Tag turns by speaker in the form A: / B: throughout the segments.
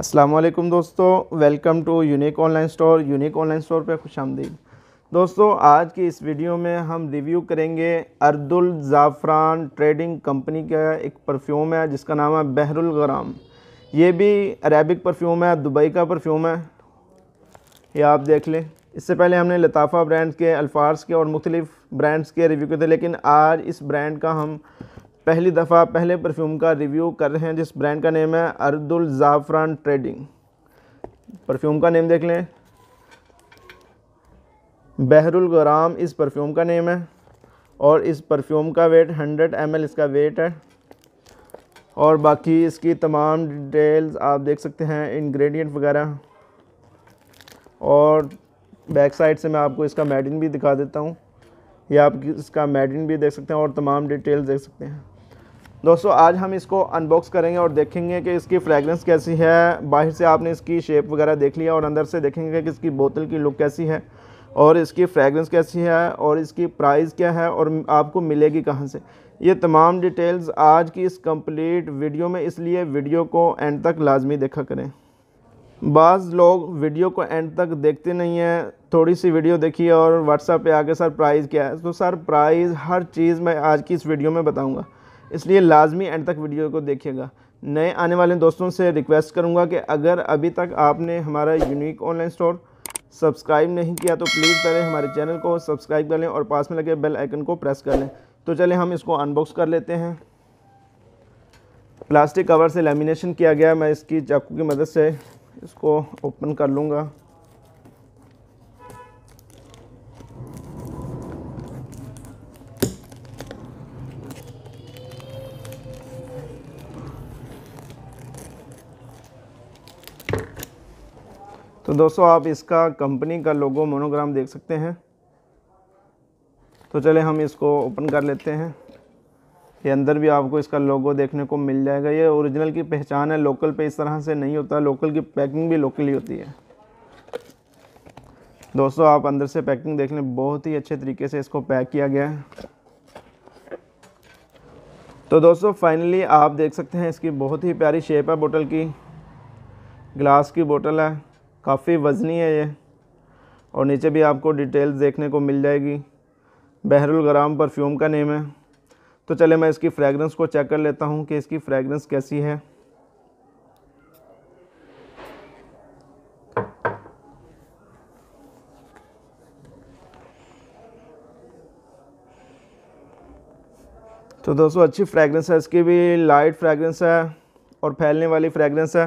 A: असलम दोस्तों welcome to unique online store unique online store पे खुश आमदी दोस्तों आज की इस वीडियो में हम रिव्यू करेंगे अर्दुल ज़ाफ़रान ट्रेडिंग कंपनी का एक परफ्यूम है जिसका नाम है बहरुल गराम ये भी अरेबिक परफ्यूम है दुबई का परफ्यूम है ये आप देख लें इससे पहले हमने लताफ़ा ब्रांड के अल्फार्स के और मुख्तलिफ़ ब्रांड्स के रिव्यू किए थे लेकिन आज इस ब्रांड का हम पहली दफ़ा पहले परफ्यूम का रिव्यू कर रहे हैं जिस ब्रांड का नेम है अर्दुल ज़ाफ़रान ट्रेडिंग परफ्यूम का नेम देख लें बहरुल गराम इस परफ्यूम का नेम है और इस परफ्यूम का वेट 100 एम इसका वेट है और बाकी इसकी तमाम डिटेल्स आप देख सकते हैं इंग्रेडिएंट वगैरह और बैक साइड से मैं आपको इसका मेडिन भी दिखा देता हूँ या आप इसका मेडिन भी देख सकते हैं और तमाम डिटेल्स देख सकते हैं दोस्तों आज हम इसको अनबॉक्स करेंगे और देखेंगे कि इसकी फ्रेगरेंस कैसी है बाहर से आपने इसकी शेप वगैरह देख लिया और अंदर से देखेंगे कि इसकी बोतल की लुक कैसी है और इसकी फ्रेगरेंस कैसी है और इसकी प्राइस क्या है और आपको मिलेगी कहाँ से ये तमाम डिटेल्स आज की इस कंप्लीट वीडियो में इसलिए वीडियो को एंड तक लाजमी देखा करें बाज़ लोग वीडियो को एंड तक देखते नहीं हैं थोड़ी सी वीडियो देखिए और व्हाट्सएप पे आके सर प्राइस क्या है तो सर प्राइस हर चीज़ मैं आज की इस वीडियो में बताऊंगा इसलिए लाजमी एंड तक वीडियो को देखिएगा नए आने वाले दोस्तों से रिक्वेस्ट करूँगा कि अगर अभी तक आपने हमारा यूनिक ऑनलाइन स्टोर सब्सक्राइब नहीं किया तो प्लीज़ पहले हमारे चैनल को सब्सक्राइब कर लें और पास में लगे बेल आइकन को प्रेस कर लें तो चले हम इसको अनबॉक्स कर लेते हैं प्लास्टिक कवर से लेमिनेशन किया गया मैं इसकी चाकू की मदद से इसको ओपन कर लूँगा तो दोस्तों आप इसका कंपनी का लोगो मोनोग्राम देख सकते हैं तो चले हम इसको ओपन कर लेते हैं ये अंदर भी आपको इसका लोगो देखने को मिल जाएगा ये ओरिजिनल की पहचान है लोकल पे इस तरह से नहीं होता लोकल की पैकिंग भी लोकली होती है दोस्तों आप अंदर से पैकिंग देख लें बहुत ही अच्छे तरीके से इसको पैक किया गया है तो दोस्तों फाइनली आप देख सकते हैं इसकी बहुत ही प्यारी शेप है बोतल की ग्लास की बोतल है काफ़ी वज़नी है ये और नीचे भी आपको डिटेल्स देखने को मिल जाएगी बहरुल परफ्यूम का नेम है तो चले मैं इसकी फ्रेगरेंस को चेक कर लेता हूँ कि इसकी फ्रेगरेंस कैसी है तो दोस्तों अच्छी फ्रेगरेंस है इसकी भी लाइट फ्रेगरेंस है और फैलने वाली फ्रेगरेंस है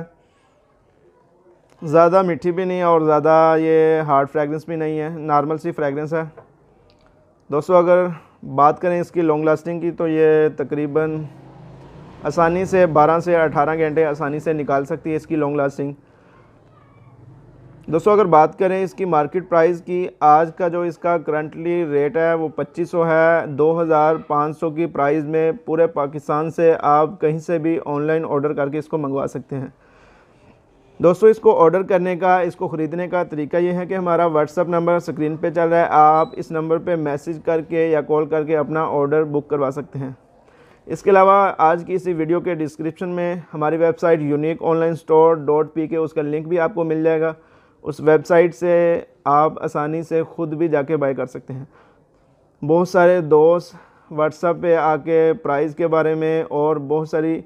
A: ज़्यादा मीठी भी नहीं है और ज़्यादा ये हार्ड फ्रेगरेंस भी नहीं है नॉर्मल सी फ्रेगरेंस है दोस्तों अगर बात करें इसकी लॉन्ग लास्टिंग की तो ये तकरीबन आसानी से 12 से 18 घंटे आसानी से निकाल सकती है इसकी लॉन्ग लास्टिंग दोस्तों अगर बात करें इसकी मार्केट प्राइस की आज का जो इसका करंटली रेट है वो 2500 है 2500 की प्राइस में पूरे पाकिस्तान से आप कहीं से भी ऑनलाइन ऑर्डर करके इसको मंगवा सकते हैं दोस्तों इसको ऑर्डर करने का इसको ख़रीदने का तरीका ये है कि हमारा व्हाट्सअप नंबर स्क्रीन पे चल रहा है आप इस नंबर पे मैसेज करके या कॉल करके अपना ऑर्डर बुक करवा सकते हैं इसके अलावा आज की इसी वीडियो के डिस्क्रिप्शन में हमारी website unique online store dot P K उसका लिंक भी आपको मिल जाएगा उस वेबसाइट से आप आसानी से ख़ुद भी जाके बाई कर सकते हैं बहुत सारे दोस्त व्हाट्सएप पे आके प्राइस के बारे में और बहुत सारी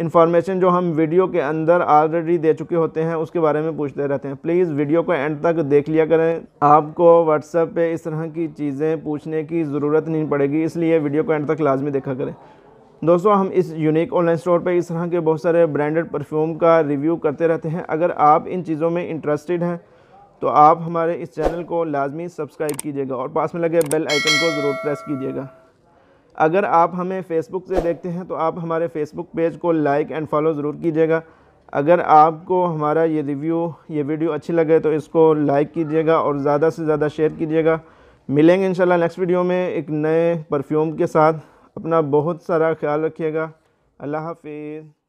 A: इन्फॉर्मेशन जो हम वीडियो के अंदर ऑलरेडी दे चुके होते हैं उसके बारे में पूछते रहते हैं प्लीज़ वीडियो को एंड तक देख लिया करें आपको व्हाट्सएप पे इस तरह की चीज़ें पूछने की ज़रूरत नहीं पड़ेगी इसलिए वीडियो को एंड तक लाजमी देखा करें दोस्तों हम इस यूनिक ऑनलाइन स्टोर पर इस तरह के बहुत सारे ब्रांडेड परफ्यूम का रिव्यू करते रहते हैं अगर आप इन चीज़ों में इंटरेस्टेड हैं तो आप हमारे इस चैनल को लाजमी सब्सक्राइब कीजिएगा और पास में लगे बेल आइकन को ज़रूर प्रेस कीजिएगा अगर आप हमें फ़ेसबुक से देखते हैं तो आप हमारे फ़ेसबुक पेज को लाइक एंड फॉलो ज़रूर कीजिएगा अगर आपको हमारा ये रिव्यू ये वीडियो अच्छी लगे तो इसको लाइक कीजिएगा और ज़्यादा से ज़्यादा शेयर कीजिएगा मिलेंगे इंशाल्लाह नेक्स्ट वीडियो में एक नए परफ्यूम के साथ अपना बहुत सारा ख्याल रखिएगा अल्लाह हाफिज़